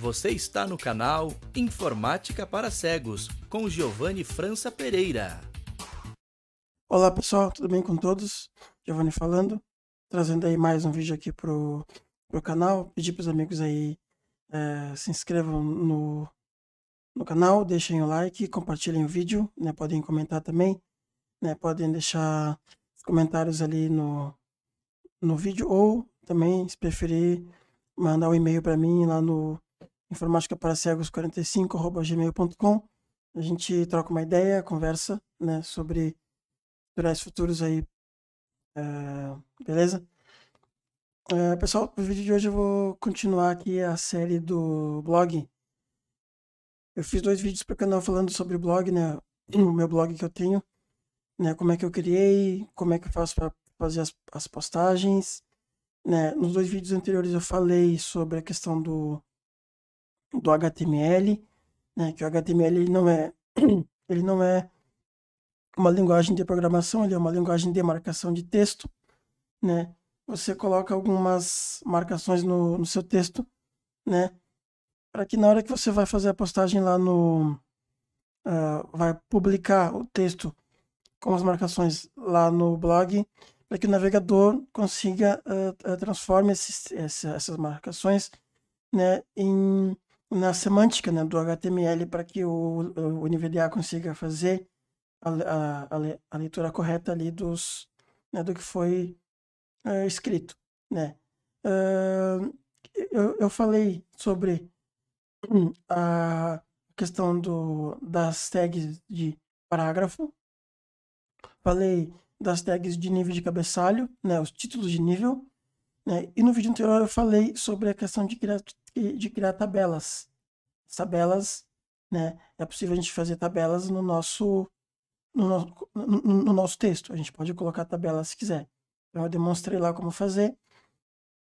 Você está no canal Informática para Cegos, com Giovanni França Pereira. Olá pessoal, tudo bem com todos? Giovanni falando, trazendo aí mais um vídeo aqui pro, pro canal. Pedir para os amigos aí é, se inscrevam no, no canal, deixem o like, compartilhem o vídeo, né? Podem comentar também, né? Podem deixar comentários ali no, no vídeo ou também, se preferir, mandar um e-mail para mim lá no informática para cegos 45@gmail.com. A gente troca uma ideia, conversa, né, sobre turais futuros aí. Uh, beleza? Uh, pessoal, no vídeo de hoje eu vou continuar aqui a série do blog. Eu fiz dois vídeos para o canal falando sobre blog, né, o meu blog que eu tenho, né, como é que eu criei, como é que eu faço para fazer as, as postagens, né, nos dois vídeos anteriores eu falei sobre a questão do do HTML, né, que o HTML ele não é ele não é uma linguagem de programação, ele é uma linguagem de marcação de texto, né? Você coloca algumas marcações no, no seu texto, né? Para que na hora que você vai fazer a postagem lá no uh, vai publicar o texto com as marcações lá no blog, para que o navegador consiga uh, transforme esses, essa, essas marcações, né, em na semântica né, do HTML para que o, o NVDA consiga fazer a, a, a leitura correta ali dos, né, do que foi uh, escrito. Né? Uh, eu, eu falei sobre hum, a questão do, das tags de parágrafo, falei das tags de nível de cabeçalho, né, os títulos de nível, né, e no vídeo anterior eu falei sobre a questão de criar de criar tabelas. tabelas, né? É possível a gente fazer tabelas no nosso no, no, no, nosso texto. A gente pode colocar tabela se quiser. Então, eu demonstrei lá como fazer.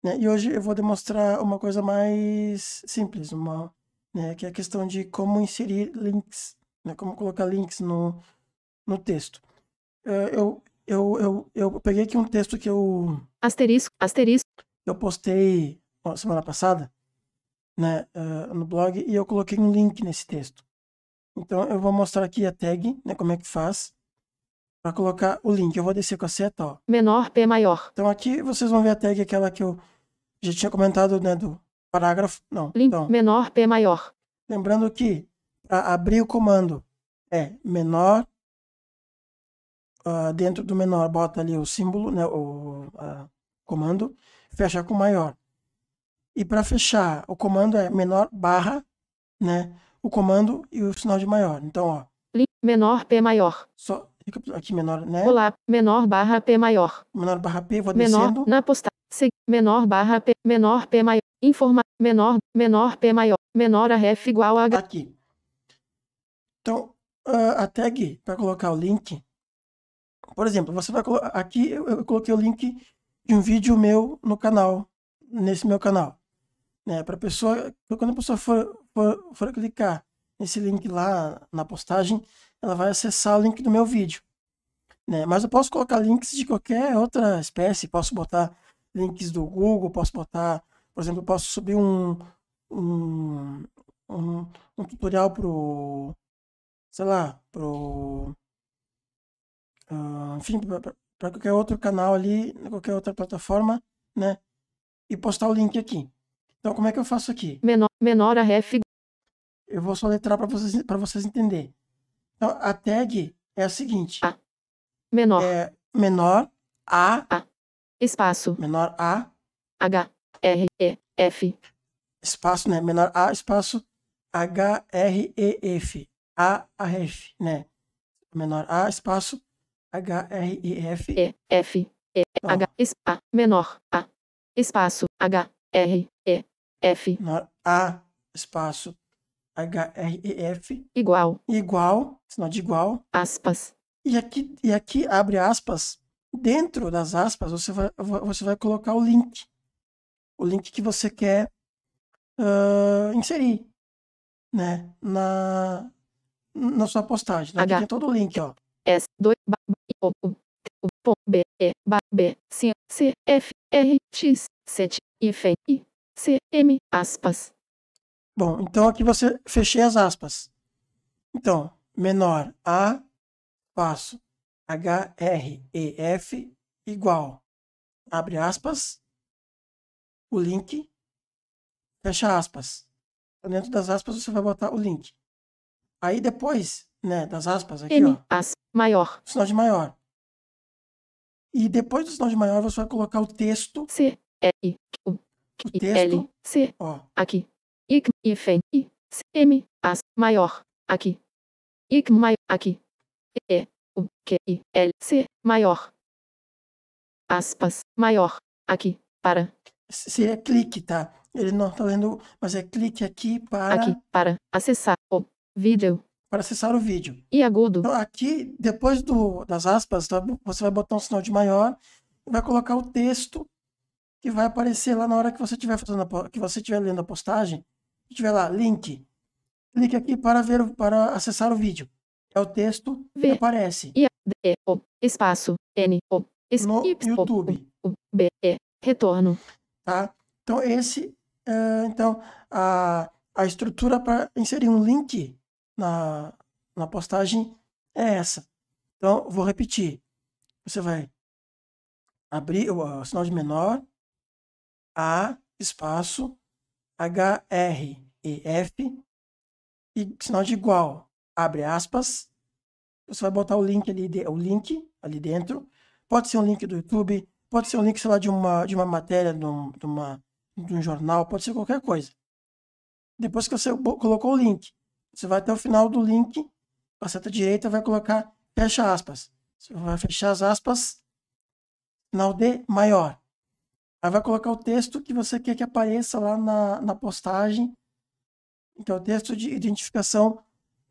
Né? E hoje eu vou demonstrar uma coisa mais simples, uma, né? que é a questão de como inserir links, né? como colocar links no, no texto. Eh, eu, eu, eu, eu peguei aqui um texto que eu. Asterisco, asterisco. Eu postei semana passada né, uh, no blog e eu coloquei um link nesse texto. Então eu vou mostrar aqui a tag, né, como é que faz para colocar o link. Eu vou descer com a seta, ó. Menor P maior. Então aqui vocês vão ver a tag aquela que eu já tinha comentado, né, do parágrafo, não. Link então, menor P maior. Lembrando que para abrir o comando é menor uh, dentro do menor bota ali o símbolo, né, o uh, comando, fecha com maior. E para fechar, o comando é menor barra, né? O comando e o sinal de maior. Então, ó. Menor P maior. Só aqui menor, né? Olá, menor barra P maior. Menor barra P, vou menor, descendo. Na postagem, menor barra P, menor P maior. Informa, menor, menor P maior. Menor a ref igual a H. Aqui. Então, ah, a tag, para colocar o link. Por exemplo, você vai aqui eu coloquei o link de um vídeo meu no canal, nesse meu canal né? Para pessoa, quando a pessoa for, for, for clicar nesse link lá na postagem, ela vai acessar o link do meu vídeo. Né? Mas eu posso colocar links de qualquer outra espécie, posso botar links do Google, posso botar, por exemplo, posso subir um, um, um, um tutorial pro, sei lá, pro, uh, enfim, para qualquer outro canal ali, qualquer outra plataforma, né? E postar o link aqui. Então, como é que eu faço aqui? Menor, menor a ref. Eu vou só letrar para vocês, vocês entenderem. Então, a tag é a seguinte. A. Menor. É menor a, a. Espaço. Menor a. H. R. E. F. Espaço, né? Menor a, espaço. H. R. E. F. A. A. F, né? Menor a, espaço. H. R. E. F. E. F. E. Então, H. A. Menor a. Espaço. H. R. E. F. A espaço H R F igual igual sinal de igual aspas e aqui e aqui abre aspas dentro das aspas você vai você vai colocar o link o link que você quer uh, inserir né na na sua postagem Aqui H, tem todo o link ó S 2 B B C C F R X 7 I F I CM, aspas. Bom, então aqui você fechei as aspas. Então, menor A, passo HREF igual, abre aspas, o link, fecha aspas. Então, dentro das aspas você vai botar o link. Aí depois, né, das aspas aqui, M, ó. As, maior. Sinal de maior. E depois do sinal de maior você vai colocar o texto. C, L, C, o. aqui. IC, IFEN, I, C, M, AS, maior, aqui. IC, maior, aqui. E, U, Q, I, L, C, maior. Aspas, maior, aqui, para. Se é clique, tá? Ele não tá lendo, mas é clique aqui para... Aqui, para acessar o vídeo. Para acessar o vídeo. E agudo. Então, aqui, depois do, das aspas, tá? você vai botar um sinal de maior, vai colocar o texto que vai aparecer lá na hora que você estiver fazendo a, que você estiver lendo a postagem, tiver lá link, clique aqui para ver para acessar o vídeo. É o texto v, que aparece. I D O espaço N O es, no y, YouTube. O, B E retorno. Tá? Então esse é, então a, a estrutura para inserir um link na, na postagem é essa. Então vou repetir. Você vai abrir o, o sinal de menor, a espaço HR e F e sinal de igual, abre aspas. Você vai botar o link ali, o link ali dentro. Pode ser um link do YouTube, pode ser um link, sei lá, de uma, de uma matéria, de, um, de uma, de um jornal, pode ser qualquer coisa. Depois que você colocou o link, você vai até o final do link, a seta direita vai colocar fecha aspas. Você vai fechar as aspas, sinal de maior. Aí ah, vai colocar o texto que você quer que apareça lá na, na postagem. Então, o texto de identificação,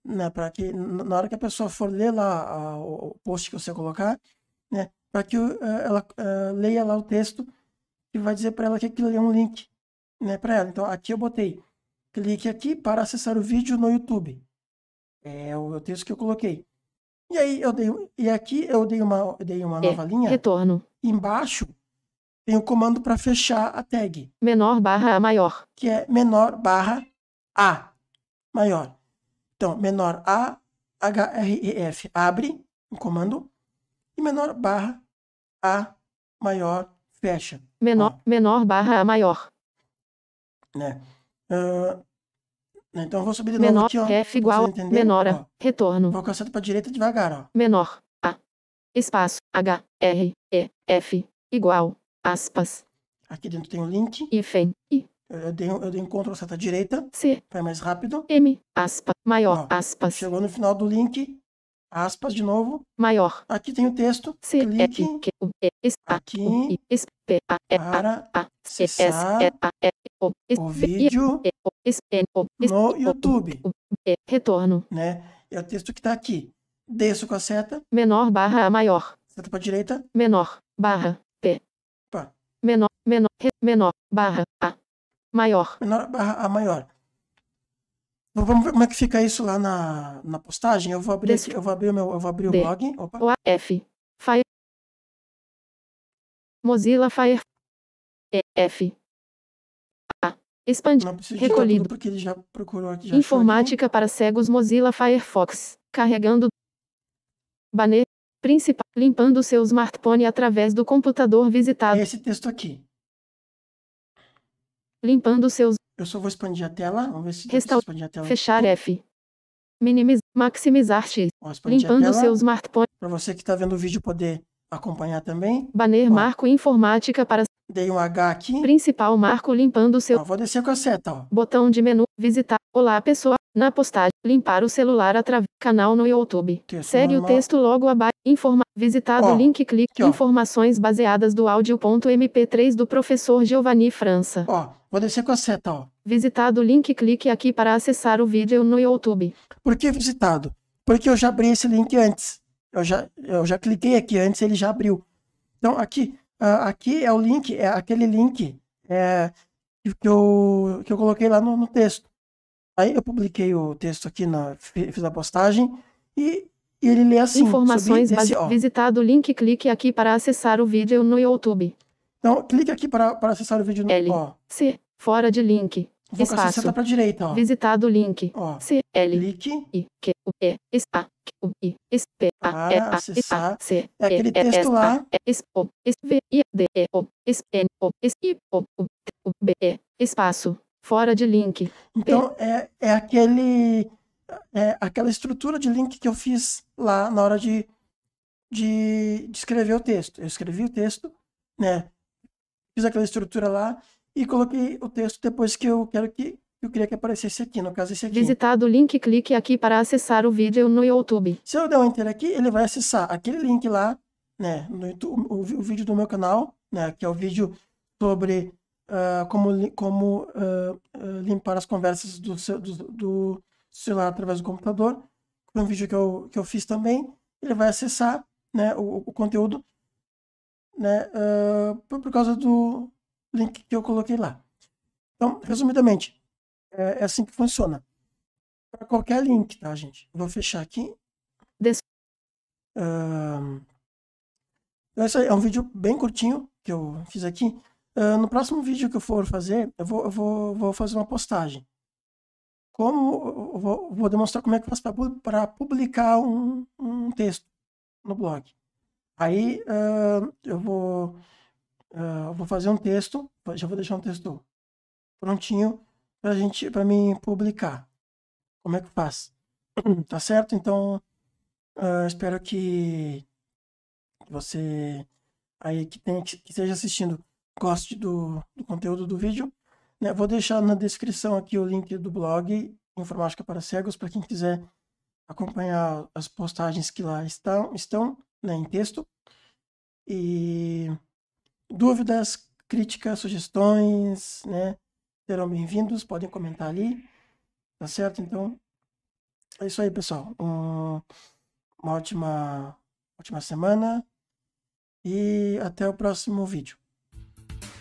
né, para que na hora que a pessoa for ler lá a, o post que você colocar, né, para que uh, ela uh, leia lá o texto e vai dizer para ela que aquilo é um link, né, para ela. Então, aqui eu botei, clique aqui para acessar o vídeo no YouTube. É o, é o texto que eu coloquei. E aí eu dei, e aqui eu dei uma, eu dei uma é, nova linha. Retorno. Embaixo tem o comando para fechar a tag. Menor barra A maior. Que é menor barra A maior. Então, menor A, h r e f abre, um comando, e menor barra A maior, fecha. Menor, menor barra A maior. Né? Uh, então, eu vou subir de novo menor, aqui, ó. F igual, menor, ó. retorno. Vou caçando para direita devagar, ó. Menor, A, espaço, H, R, E, F, igual, aspas. Aqui dentro tem um link. Hífen, I. Eu dei, eu dei um Ctrl Z direita. C. Vai mais rápido. M, aspa, maior, Ó, aspas. Chegou no final do link. Aspas de novo. Maior. Aqui tem o texto. C, clique. E, S, A, aqui. S, P, A, E, para A, C, S, A, E, O, o vídeo. E, o, S, N, o, no YouTube. e, retorno. Né? É o texto que está aqui. Desço com a seta. Menor barra a maior. Seta para direita. Menor barra menor, menor, menor, barra, A, maior. Menor, barra, A maior. Vamos ver como é que fica isso lá na, na postagem. Eu vou abrir, eu vou abrir o meu, eu vou abrir D. o blog. Opa. O A F Fire Mozilla Fire e, F A expandir recolhido porque ele já procurou aqui. Já Informática para cegos Mozilla Firefox carregando banner principal, limpando seu smartphone através do computador visitado. esse texto aqui. Limpando seus. Eu só vou expandir a tela. Vamos ver se Restaur... expandir a tela. Fechar F. Minimizar. Maximizar X. limpando seu smartphone. Para você que está vendo o vídeo poder acompanhar também. Banner ó. Marco Informática para Dei um H aqui. Principal marco limpando o seu. Ó, vou descer com a seta, ó. Botão de menu. Visitar. Olá, pessoa. Na postagem. Limpar o celular através. Canal no YouTube. Texto Segue normal. o texto logo abaixo. informa Visitado. link clique. Aqui, Informações baseadas do áudio.mp3 do professor Giovanni França. Ó, vou descer com a seta, ó. Visitado. Link clique aqui para acessar o vídeo no YouTube. Por que visitado? Porque eu já abri esse link antes. Eu já, eu já cliquei aqui antes, ele já abriu. Então, aqui, Uh, aqui é o link, é aquele link é, que, eu, que eu coloquei lá no, no, texto. Aí eu publiquei o texto aqui, na, fiz a postagem e, e ele lê assim. Informações baseadas. ó. visitado o link, clique aqui para acessar o vídeo no YouTube. Então, clique aqui para, para acessar o vídeo no L, ó. C, fora de link. Vou espaço. para a direita, ó. Visitado o link. Ó, C, L, clique. I, Q, e, está, o, I, espera, ah, E, A, está, C, É aquele texto lá. S, O, S, V, I, D, O, S, N, O, S, I, O, U, T, B, espaço, fora de link. Então, é, é aquele... É aquela estrutura de link que eu fiz lá na hora de, de, de escrever o texto. Eu escrevi o texto, né? Fiz aquela estrutura lá e coloquei o texto depois que eu quero que eu queria que aparecesse aqui, no caso esse aqui. Visitado o link, clique aqui para acessar o vídeo no YouTube. Se eu der um enter aqui, ele vai acessar aquele link lá, né, no YouTube, o, o vídeo do meu canal, né, que é o vídeo sobre uh, como, como uh, limpar as conversas do, seu, do, do, celular através do computador. Foi um vídeo que eu, que eu fiz também. Ele vai acessar né, o, o conteúdo né, por, por causa do link que eu coloquei lá. Então, resumidamente, é, é assim que funciona. Para qualquer link, tá, gente? Vou fechar aqui. Uh, esse então é, é um vídeo bem curtinho que eu fiz aqui. Uh, no próximo vídeo que eu for fazer, eu vou, eu vou, vou fazer uma postagem. Como eu vou, vou demonstrar como é que eu faço para publicar um, um texto no blog. Aí uh, eu vou, uh, vou fazer um texto, já vou deixar um texto prontinho pra gente, para mim publicar. Como é que faz? tá certo? Então, uh, espero que você aí que, tem, que esteja assistindo goste do, do conteúdo do vídeo. Né? Vou deixar na descrição aqui o link do blog Informática para Cegos para quem quiser acompanhar as postagens que lá estão, estão né, em texto. E dúvidas, críticas, sugestões, né? serão bem-vindos, podem comentar ali, tá certo? Então, é isso aí, pessoal. Um, uma ótima, ótima semana e até o próximo vídeo.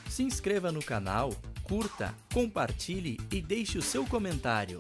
Se inscreva no canal, curta, compartilhe e deixe o seu comentário.